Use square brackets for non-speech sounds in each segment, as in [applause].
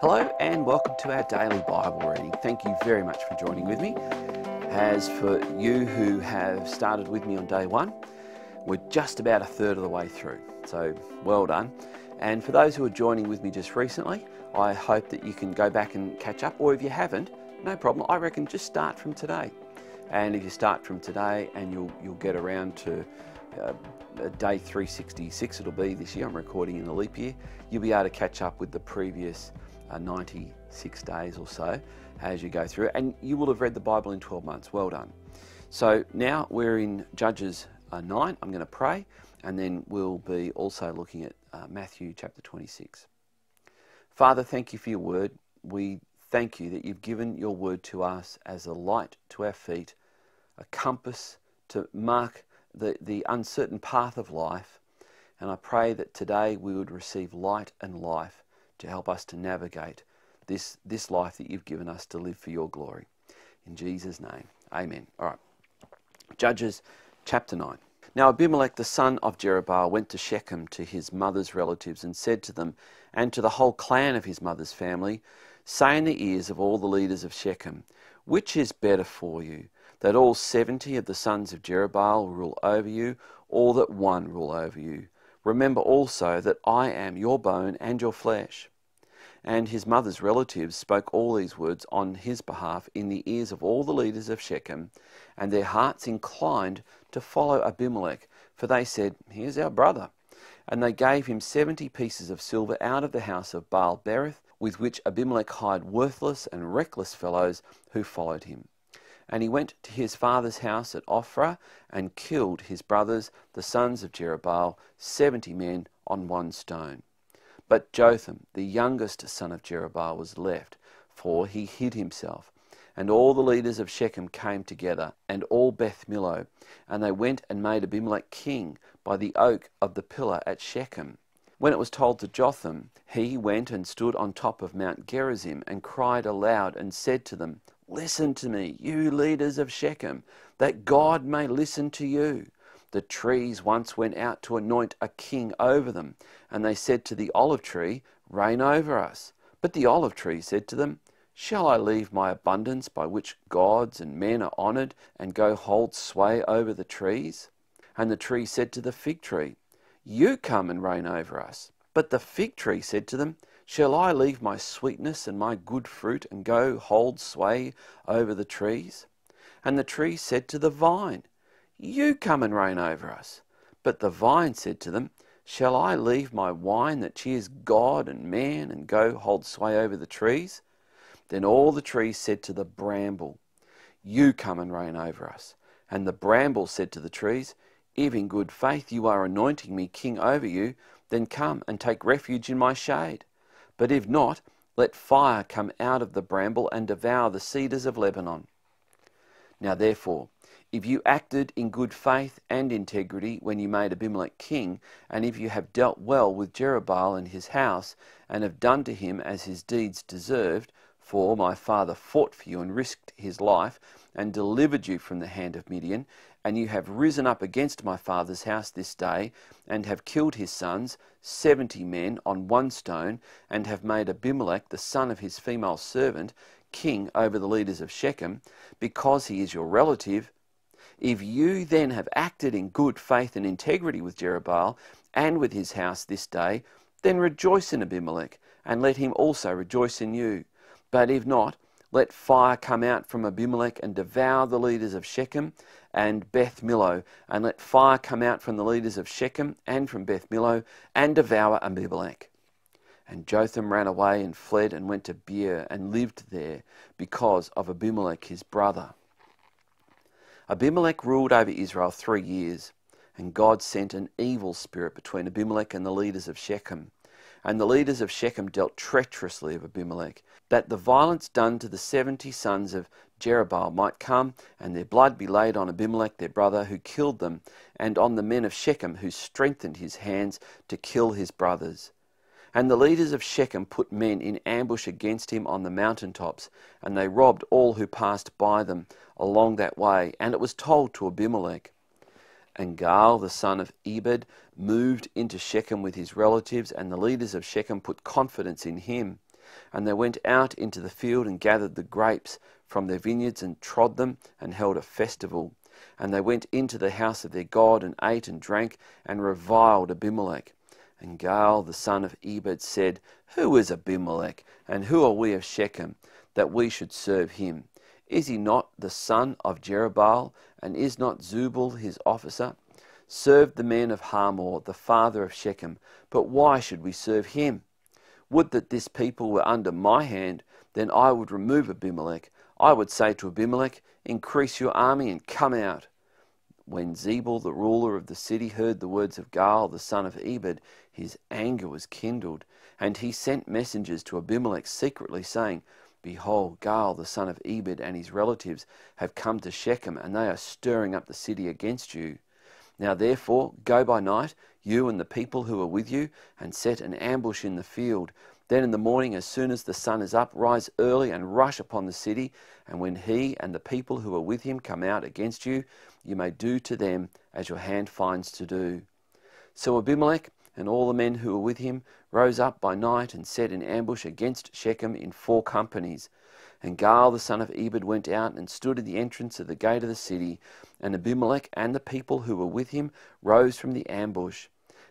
Hello and welcome to our daily Bible reading. Thank you very much for joining with me. As for you who have started with me on day one, we're just about a third of the way through, so well done. And for those who are joining with me just recently, I hope that you can go back and catch up, or if you haven't, no problem. I reckon just start from today. And if you start from today and you'll, you'll get around to uh, uh, day 366 it'll be this year, I'm recording in the leap year, you'll be able to catch up with the previous uh, 96 days or so as you go through. And you will have read the Bible in 12 months. Well done. So now we're in Judges uh, 9. I'm going to pray, and then we'll be also looking at uh, Matthew chapter 26. Father, thank you for your word. We thank you that you've given your word to us as a light to our feet, a compass to mark the, the uncertain path of life. And I pray that today we would receive light and life to help us to navigate this, this life that you've given us to live for your glory. In Jesus' name, amen. All right. Judges chapter 9. Now Abimelech the son of Jerubbaal went to Shechem to his mother's relatives and said to them and to the whole clan of his mother's family, Say in the ears of all the leaders of Shechem, which is better for you, that all seventy of the sons of Jerubbaal rule over you, all that one rule over you. Remember also that I am your bone and your flesh. And his mother's relatives spoke all these words on his behalf in the ears of all the leaders of Shechem, and their hearts inclined to follow Abimelech, for they said, He is our brother. And they gave him seventy pieces of silver out of the house of Baal Berith, with which Abimelech hired worthless and reckless fellows who followed him. And he went to his father's house at Ophrah and killed his brothers, the sons of Jerubbaal, seventy men on one stone. But Jotham, the youngest son of Jerubbaal, was left, for he hid himself. And all the leaders of Shechem came together, and all Beth Millo, and they went and made Abimelech king by the oak of the pillar at Shechem. When it was told to Jotham, he went and stood on top of Mount Gerizim, and cried aloud, and said to them, Listen to me, you leaders of Shechem, that God may listen to you. The trees once went out to anoint a king over them, and they said to the olive tree, Reign over us. But the olive tree said to them, Shall I leave my abundance by which gods and men are honoured, and go hold sway over the trees? And the tree said to the fig tree, You come and reign over us. But the fig tree said to them, Shall I leave my sweetness and my good fruit and go hold sway over the trees? And the tree said to the vine, You come and reign over us. But the vine said to them, Shall I leave my wine that cheers God and man and go hold sway over the trees? Then all the trees said to the bramble, You come and reign over us. And the bramble said to the trees, If in good faith you are anointing me king over you, then come and take refuge in my shade. But if not, let fire come out of the bramble and devour the cedars of Lebanon. Now therefore, if you acted in good faith and integrity when you made Abimelech king, and if you have dealt well with Jerubbaal and his house, and have done to him as his deeds deserved, for my father fought for you and risked his life, and delivered you from the hand of Midian, and you have risen up against my father's house this day, and have killed his sons, seventy men, on one stone, and have made Abimelech, the son of his female servant, king over the leaders of Shechem, because he is your relative. If you then have acted in good faith and integrity with Jerubbaal and with his house this day, then rejoice in Abimelech, and let him also rejoice in you. But if not, let fire come out from Abimelech and devour the leaders of Shechem and Beth Millo, and let fire come out from the leaders of Shechem and from Beth Millo, and devour Abimelech. And Jotham ran away and fled and went to Beer and lived there because of Abimelech his brother. Abimelech ruled over Israel three years, and God sent an evil spirit between Abimelech and the leaders of Shechem and the leaders of Shechem dealt treacherously with Abimelech, that the violence done to the seventy sons of Jerubbaal might come, and their blood be laid on Abimelech their brother, who killed them, and on the men of Shechem, who strengthened his hands to kill his brothers. And the leaders of Shechem put men in ambush against him on the mountain tops, and they robbed all who passed by them along that way, and it was told to Abimelech and Gaal, the son of Ebed, moved into Shechem with his relatives, and the leaders of Shechem put confidence in him. And they went out into the field and gathered the grapes from their vineyards and trod them and held a festival. And they went into the house of their God and ate and drank and reviled Abimelech. And Gaal, the son of Ebed, said, Who is Abimelech, and who are we of Shechem, that we should serve him? Is he not the son of Jerubbaal, and is not Zubal his officer? Served the men of Hamor, the father of Shechem, but why should we serve him? Would that this people were under my hand, then I would remove Abimelech. I would say to Abimelech, Increase your army and come out. When Zebul, the ruler of the city, heard the words of Gaal, the son of Ebed, his anger was kindled, and he sent messengers to Abimelech secretly, saying, Behold, Gaal the son of Ebed and his relatives have come to Shechem, and they are stirring up the city against you. Now therefore, go by night, you and the people who are with you, and set an ambush in the field. Then in the morning, as soon as the sun is up, rise early and rush upon the city. And when he and the people who are with him come out against you, you may do to them as your hand finds to do. So Abimelech and all the men who were with him rose up by night and set in ambush against Shechem in four companies. And Gaal the son of Ebed went out and stood at the entrance of the gate of the city. And Abimelech and the people who were with him rose from the ambush.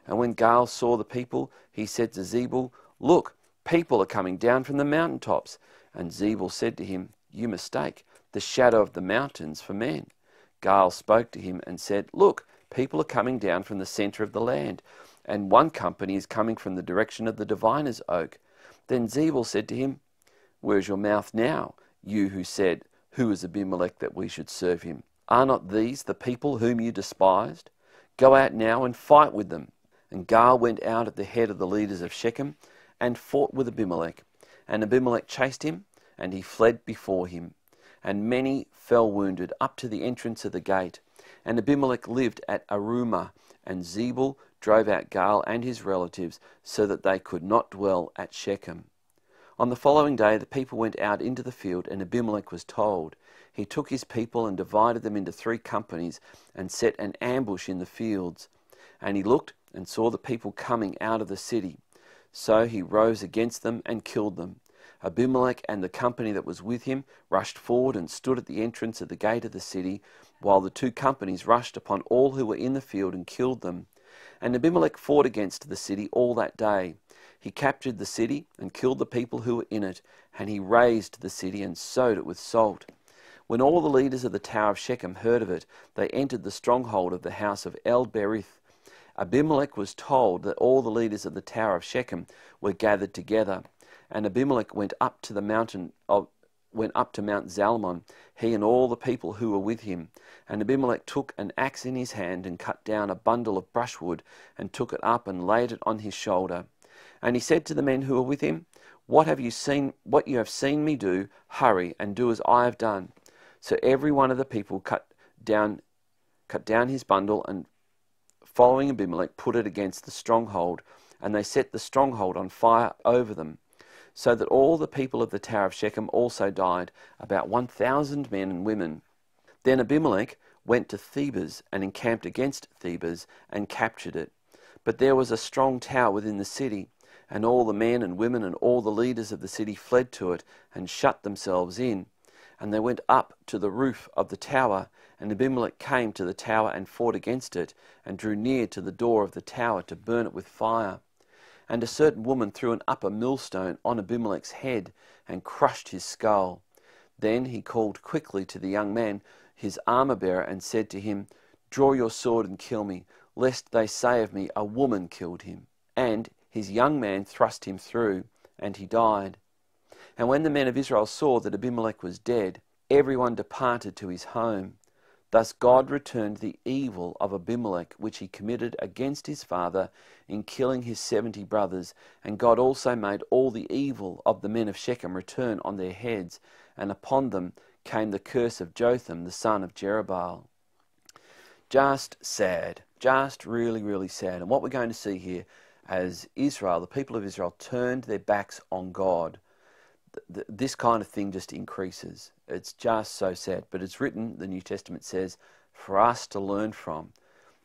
And when Gaal saw the people, he said to Zebul, Look, people are coming down from the mountain tops." And Zebul said to him, You mistake the shadow of the mountains for men. Gaal spoke to him and said, Look, people are coming down from the centre of the land and one company is coming from the direction of the diviner's oak. Then Zebul said to him, Where's your mouth now, you who said, Who is Abimelech that we should serve him? Are not these the people whom you despised? Go out now and fight with them. And Gaal went out at the head of the leaders of Shechem and fought with Abimelech. And Abimelech chased him, and he fled before him. And many fell wounded up to the entrance of the gate. And Abimelech lived at Arumah, and Zebul drove out Gaal and his relatives so that they could not dwell at Shechem. On the following day, the people went out into the field, and Abimelech was told. He took his people and divided them into three companies and set an ambush in the fields. And he looked and saw the people coming out of the city. So he rose against them and killed them. Abimelech and the company that was with him rushed forward and stood at the entrance of the gate of the city, while the two companies rushed upon all who were in the field and killed them. And Abimelech fought against the city all that day. He captured the city and killed the people who were in it, and he razed the city and sowed it with salt. When all the leaders of the tower of Shechem heard of it, they entered the stronghold of the house of El Berith. Abimelech was told that all the leaders of the tower of Shechem were gathered together, and Abimelech went up to the mountain of went up to Mount Zalmon, he and all the people who were with him. And Abimelech took an axe in his hand and cut down a bundle of brushwood, and took it up and laid it on his shoulder. And he said to the men who were with him, What have you seen what you have seen me do, hurry and do as I have done. So every one of the people cut down cut down his bundle and following Abimelech put it against the stronghold, and they set the stronghold on fire over them so that all the people of the Tower of Shechem also died, about 1,000 men and women. Then Abimelech went to Thebes and encamped against Thebes and captured it. But there was a strong tower within the city, and all the men and women and all the leaders of the city fled to it and shut themselves in. And they went up to the roof of the tower, and Abimelech came to the tower and fought against it, and drew near to the door of the tower to burn it with fire. And a certain woman threw an upper millstone on Abimelech's head and crushed his skull. Then he called quickly to the young man, his armor bearer, and said to him, Draw your sword and kill me, lest they say of me, A woman killed him. And his young man thrust him through, and he died. And when the men of Israel saw that Abimelech was dead, everyone departed to his home. Thus God returned the evil of Abimelech, which he committed against his father in killing his seventy brothers, and God also made all the evil of the men of Shechem return on their heads, and upon them came the curse of Jotham, the son of Jerubbaal. Just sad, just really, really sad. And what we're going to see here as Israel, the people of Israel, turned their backs on God this kind of thing just increases. It's just so sad. But it's written, the New Testament says, for us to learn from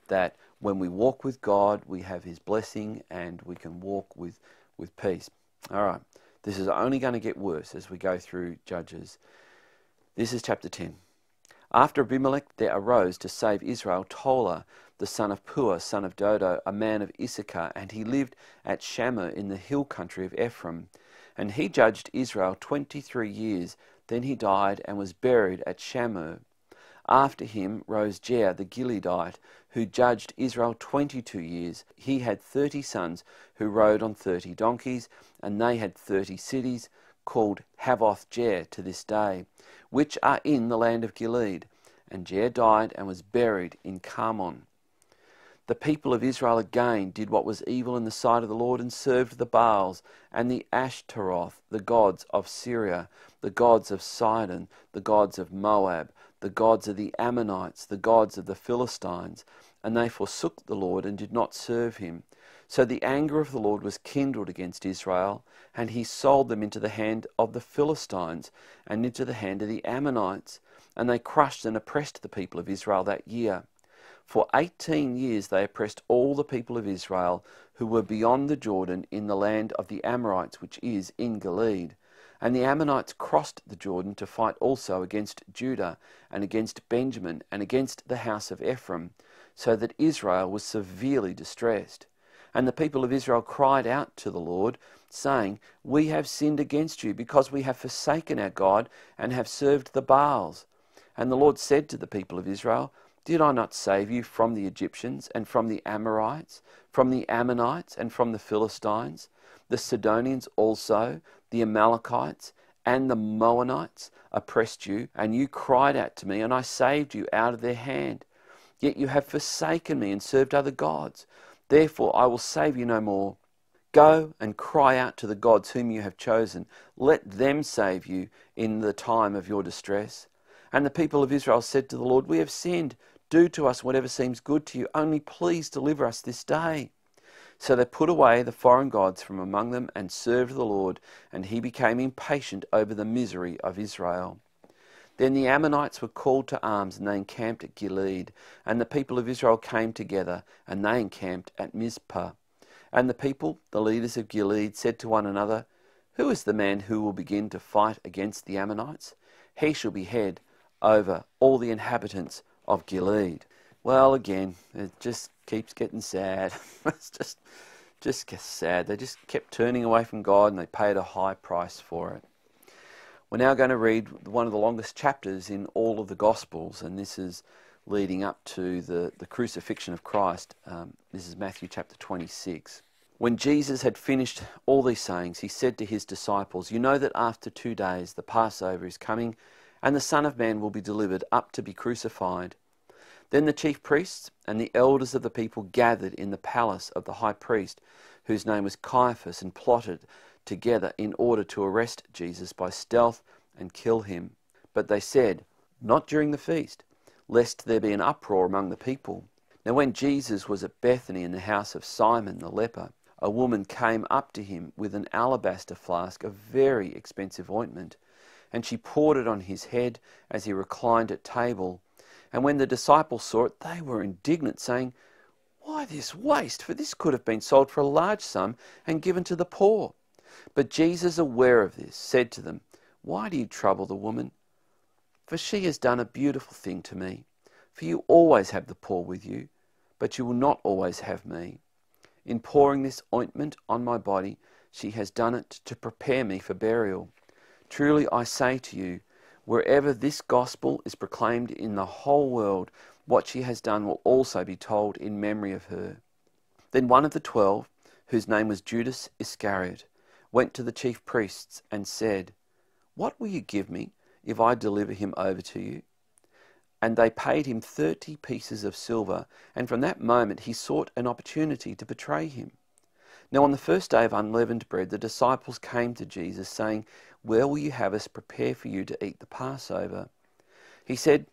that when we walk with God, we have His blessing and we can walk with, with peace. All right, this is only going to get worse as we go through Judges. This is chapter 10. After Abimelech, there arose to save Israel Tola, the son of Pua, son of Dodo, a man of Issachar, and he lived at Shammah in the hill country of Ephraim. And he judged Israel twenty three years. Then he died and was buried at Shamu. After him rose Jair the Gileadite, who judged Israel twenty two years. He had thirty sons who rode on thirty donkeys, and they had thirty cities, called Havoth Jair to this day, which are in the land of Gilead. And Jair died and was buried in Carmon. The people of Israel again did what was evil in the sight of the Lord and served the Baals and the Ashtaroth, the gods of Syria, the gods of Sidon, the gods of Moab, the gods of the Ammonites, the gods of the Philistines, and they forsook the Lord and did not serve him. So the anger of the Lord was kindled against Israel, and he sold them into the hand of the Philistines and into the hand of the Ammonites, and they crushed and oppressed the people of Israel that year. For 18 years they oppressed all the people of Israel who were beyond the Jordan in the land of the Amorites, which is in Gilead. And the Ammonites crossed the Jordan to fight also against Judah, and against Benjamin, and against the house of Ephraim, so that Israel was severely distressed. And the people of Israel cried out to the Lord, saying, We have sinned against you, because we have forsaken our God, and have served the Baals. And the Lord said to the people of Israel, did I not save you from the Egyptians and from the Amorites, from the Ammonites and from the Philistines, the Sidonians also, the Amalekites and the Moanites oppressed you, and you cried out to me, and I saved you out of their hand. Yet you have forsaken me and served other gods. Therefore I will save you no more. Go and cry out to the gods whom you have chosen. Let them save you in the time of your distress. And the people of Israel said to the Lord, We have sinned. Do to us whatever seems good to you, only please deliver us this day. So they put away the foreign gods from among them and served the Lord, and he became impatient over the misery of Israel. Then the Ammonites were called to arms, and they encamped at Gilead. And the people of Israel came together, and they encamped at Mizpah. And the people, the leaders of Gilead, said to one another, Who is the man who will begin to fight against the Ammonites? He shall be head over all the inhabitants of Gilead. Well, again, it just keeps getting sad. [laughs] it's just, just gets sad. They just kept turning away from God and they paid a high price for it. We're now going to read one of the longest chapters in all of the Gospels, and this is leading up to the, the crucifixion of Christ. Um, this is Matthew chapter 26. When Jesus had finished all these sayings, he said to his disciples, You know that after two days the Passover is coming and the Son of Man will be delivered up to be crucified. Then the chief priests and the elders of the people gathered in the palace of the high priest, whose name was Caiaphas, and plotted together in order to arrest Jesus by stealth and kill him. But they said, Not during the feast, lest there be an uproar among the people. Now, when Jesus was at Bethany in the house of Simon the leper, a woman came up to him with an alabaster flask of very expensive ointment and she poured it on his head as he reclined at table. And when the disciples saw it, they were indignant, saying, Why this waste? For this could have been sold for a large sum and given to the poor. But Jesus, aware of this, said to them, Why do you trouble the woman? For she has done a beautiful thing to me. For you always have the poor with you, but you will not always have me. In pouring this ointment on my body, she has done it to prepare me for burial. Truly I say to you, wherever this gospel is proclaimed in the whole world, what she has done will also be told in memory of her. Then one of the twelve, whose name was Judas Iscariot, went to the chief priests and said, What will you give me if I deliver him over to you? And they paid him thirty pieces of silver, and from that moment he sought an opportunity to betray him. Now on the first day of unleavened bread, the disciples came to Jesus, saying, where will you have us prepare for you to eat the Passover? He said,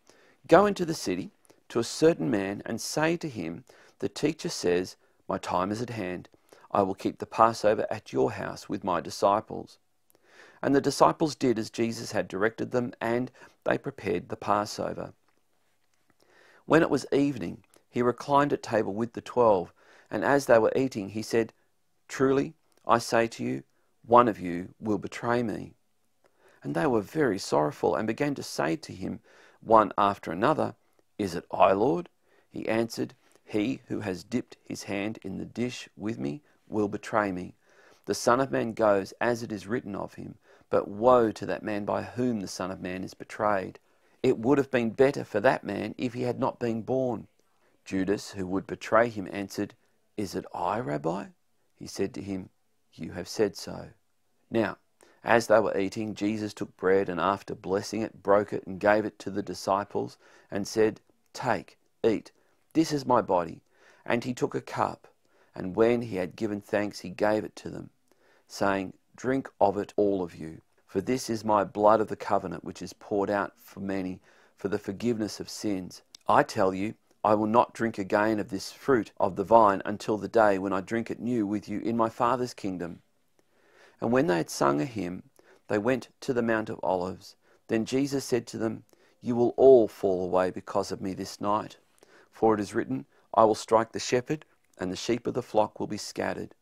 Go into the city to a certain man and say to him, The teacher says, My time is at hand. I will keep the Passover at your house with my disciples. And the disciples did as Jesus had directed them, and they prepared the Passover. When it was evening, he reclined at table with the twelve, and as they were eating, he said, Truly, I say to you, one of you will betray me. And they were very sorrowful and began to say to him one after another, Is it I, Lord? He answered, He who has dipped his hand in the dish with me will betray me. The Son of Man goes as it is written of him, but woe to that man by whom the Son of Man is betrayed. It would have been better for that man if he had not been born. Judas, who would betray him, answered, Is it I, Rabbi? He said to him, You have said so. Now, as they were eating, Jesus took bread and after blessing it, broke it and gave it to the disciples and said, Take, eat, this is my body. And he took a cup, and when he had given thanks, he gave it to them, saying, Drink of it, all of you, for this is my blood of the covenant, which is poured out for many for the forgiveness of sins. I tell you, I will not drink again of this fruit of the vine until the day when I drink it new with you in my Father's kingdom. And when they had sung a hymn, they went to the Mount of Olives. Then Jesus said to them, You will all fall away because of me this night. For it is written, I will strike the shepherd, and the sheep of the flock will be scattered.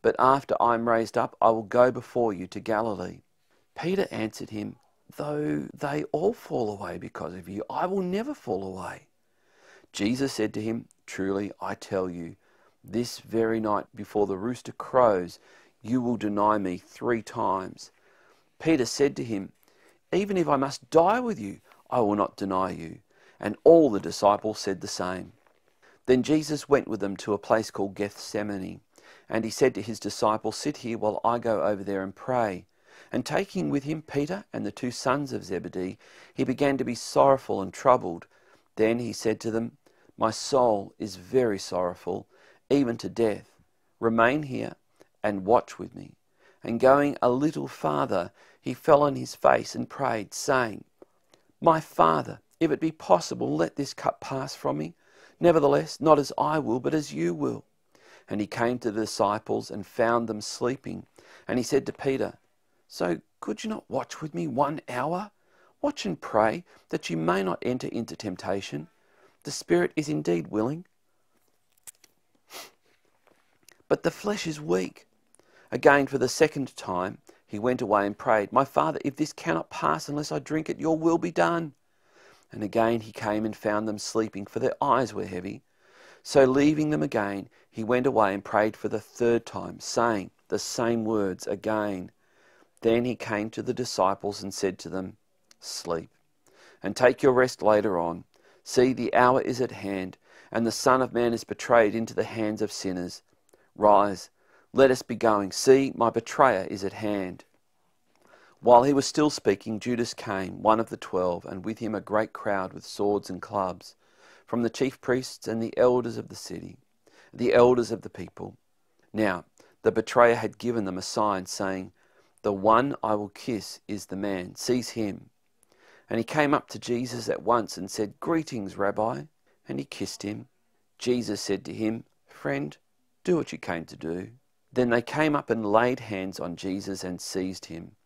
But after I am raised up, I will go before you to Galilee. Peter answered him, Though they all fall away because of you, I will never fall away. Jesus said to him, Truly, I tell you, this very night before the rooster crows, you will deny me three times. Peter said to him, Even if I must die with you, I will not deny you. And all the disciples said the same. Then Jesus went with them to a place called Gethsemane. And he said to his disciples, Sit here while I go over there and pray. And taking with him Peter and the two sons of Zebedee, he began to be sorrowful and troubled. Then he said to them, My soul is very sorrowful, even to death. Remain here and watch with me. And going a little farther, he fell on his face and prayed, saying, My father, if it be possible, let this cup pass from me. Nevertheless, not as I will, but as you will. And he came to the disciples and found them sleeping. And he said to Peter, So could you not watch with me one hour? Watch and pray that you may not enter into temptation. The spirit is indeed willing, but the flesh is weak. Again, for the second time, he went away and prayed, My father, if this cannot pass unless I drink it, your will be done. And again he came and found them sleeping, for their eyes were heavy. So leaving them again, he went away and prayed for the third time, saying the same words again. Then he came to the disciples and said to them, Sleep, and take your rest later on. See, the hour is at hand, and the Son of Man is betrayed into the hands of sinners. Rise let us be going. See, my betrayer is at hand. While he was still speaking, Judas came, one of the twelve, and with him a great crowd with swords and clubs, from the chief priests and the elders of the city, the elders of the people. Now, the betrayer had given them a sign, saying, The one I will kiss is the man, seize him. And he came up to Jesus at once and said, Greetings, Rabbi. And he kissed him. Jesus said to him, Friend, do what you came to do. Then they came up and laid hands on Jesus and seized him.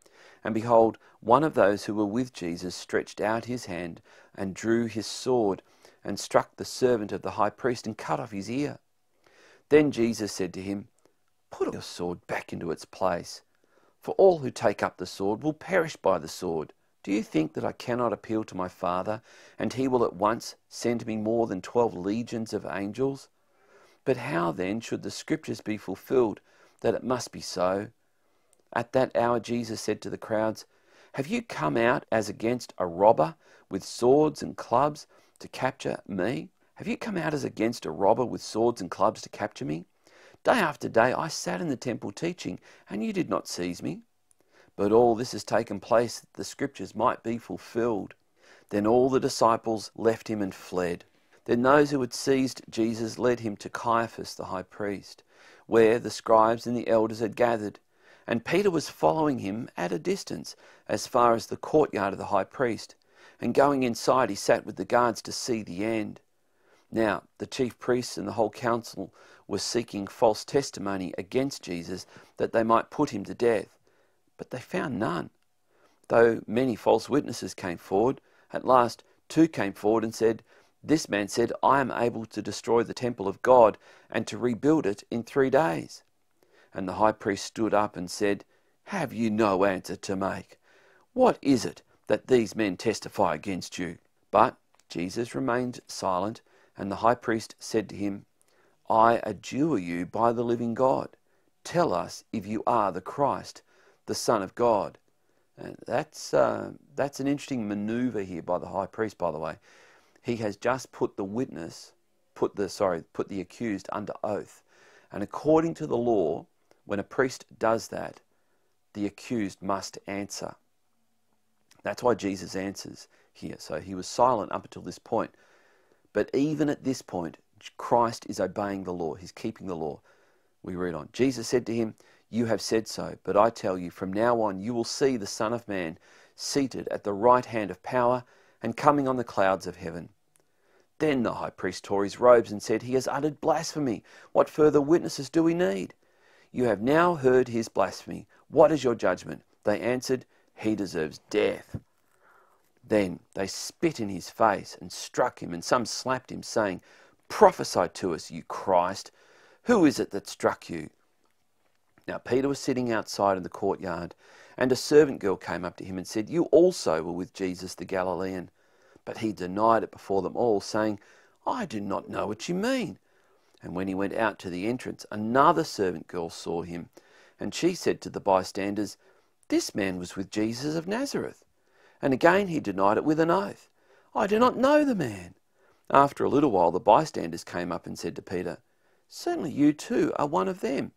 And behold, one of those who were with Jesus stretched out his hand and drew his sword and struck the servant of the high priest and cut off his ear. Then Jesus said to him, Put your sword back into its place, for all who take up the sword will perish by the sword. Do you think that I cannot appeal to my Father, and he will at once send me more than twelve legions of angels? But how then should the Scriptures be fulfilled that it must be so. At that hour Jesus said to the crowds, Have you come out as against a robber with swords and clubs to capture me? Have you come out as against a robber with swords and clubs to capture me? Day after day I sat in the temple teaching, and you did not seize me. But all this has taken place that the scriptures might be fulfilled. Then all the disciples left him and fled. Then those who had seized Jesus led him to Caiaphas the high priest where the scribes and the elders had gathered, and Peter was following him at a distance as far as the courtyard of the high priest. And going inside, he sat with the guards to see the end. Now, the chief priests and the whole council were seeking false testimony against Jesus that they might put him to death, but they found none. Though many false witnesses came forward, at last two came forward and said, this man said, I am able to destroy the temple of God and to rebuild it in three days. And the high priest stood up and said, Have you no answer to make? What is it that these men testify against you? But Jesus remained silent, and the high priest said to him, I adjure you by the living God. Tell us if you are the Christ, the Son of God. And that's, uh, that's an interesting maneuver here by the high priest, by the way. He has just put the witness, put the, sorry, put the accused under oath. And according to the law, when a priest does that, the accused must answer. That's why Jesus answers here. So he was silent up until this point. But even at this point, Christ is obeying the law, he's keeping the law. We read on Jesus said to him, You have said so, but I tell you, from now on you will see the Son of Man seated at the right hand of power and coming on the clouds of heaven. Then the high priest tore his robes and said, He has uttered blasphemy. What further witnesses do we need? You have now heard his blasphemy. What is your judgment? They answered, He deserves death. Then they spit in his face and struck him, and some slapped him, saying, Prophesy to us, you Christ. Who is it that struck you? Now Peter was sitting outside in the courtyard, and a servant girl came up to him and said, You also were with Jesus the Galilean. But he denied it before them all, saying, I do not know what you mean. And when he went out to the entrance, another servant girl saw him, and she said to the bystanders, This man was with Jesus of Nazareth. And again he denied it with an oath, I do not know the man. After a little while, the bystanders came up and said to Peter, Certainly you too are one of them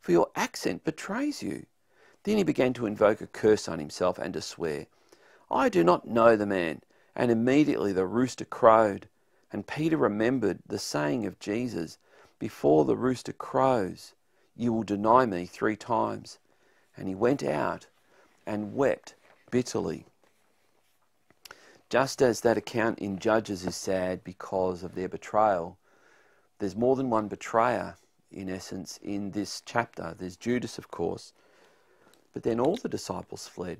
for your accent betrays you. Then he began to invoke a curse on himself and to swear, I do not know the man. And immediately the rooster crowed. And Peter remembered the saying of Jesus, Before the rooster crows, you will deny me three times. And he went out and wept bitterly. Just as that account in Judges is sad because of their betrayal, there's more than one betrayer in essence, in this chapter. There's Judas, of course, but then all the disciples fled.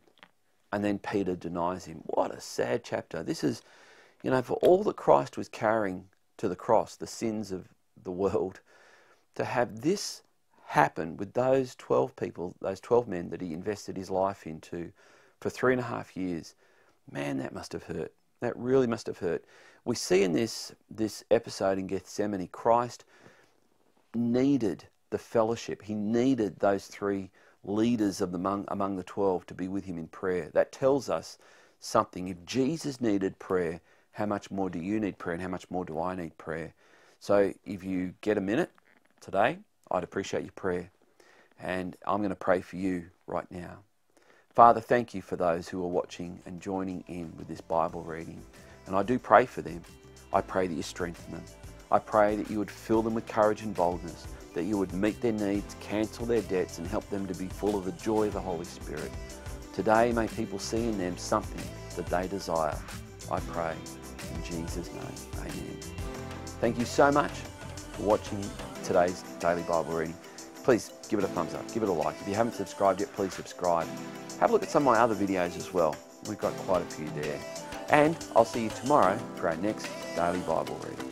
And then Peter denies him. What a sad chapter. This is, you know, for all that Christ was carrying to the cross, the sins of the world, to have this happen with those 12 people, those 12 men that he invested his life into for three and a half years, man, that must have hurt. That really must have hurt. We see in this, this episode in Gethsemane, Christ needed the fellowship. He needed those three leaders of the, among, among the 12 to be with him in prayer. That tells us something. If Jesus needed prayer, how much more do you need prayer and how much more do I need prayer? So if you get a minute today, I'd appreciate your prayer. And I'm going to pray for you right now. Father, thank you for those who are watching and joining in with this Bible reading. And I do pray for them. I pray that you strengthen them. I pray that you would fill them with courage and boldness, that you would meet their needs, cancel their debts, and help them to be full of the joy of the Holy Spirit. Today, may people see in them something that they desire. I pray in Jesus' name. Amen. Thank you so much for watching today's daily Bible reading. Please give it a thumbs up, give it a like. If you haven't subscribed yet, please subscribe. Have a look at some of my other videos as well. We've got quite a few there. And I'll see you tomorrow for our next daily Bible reading.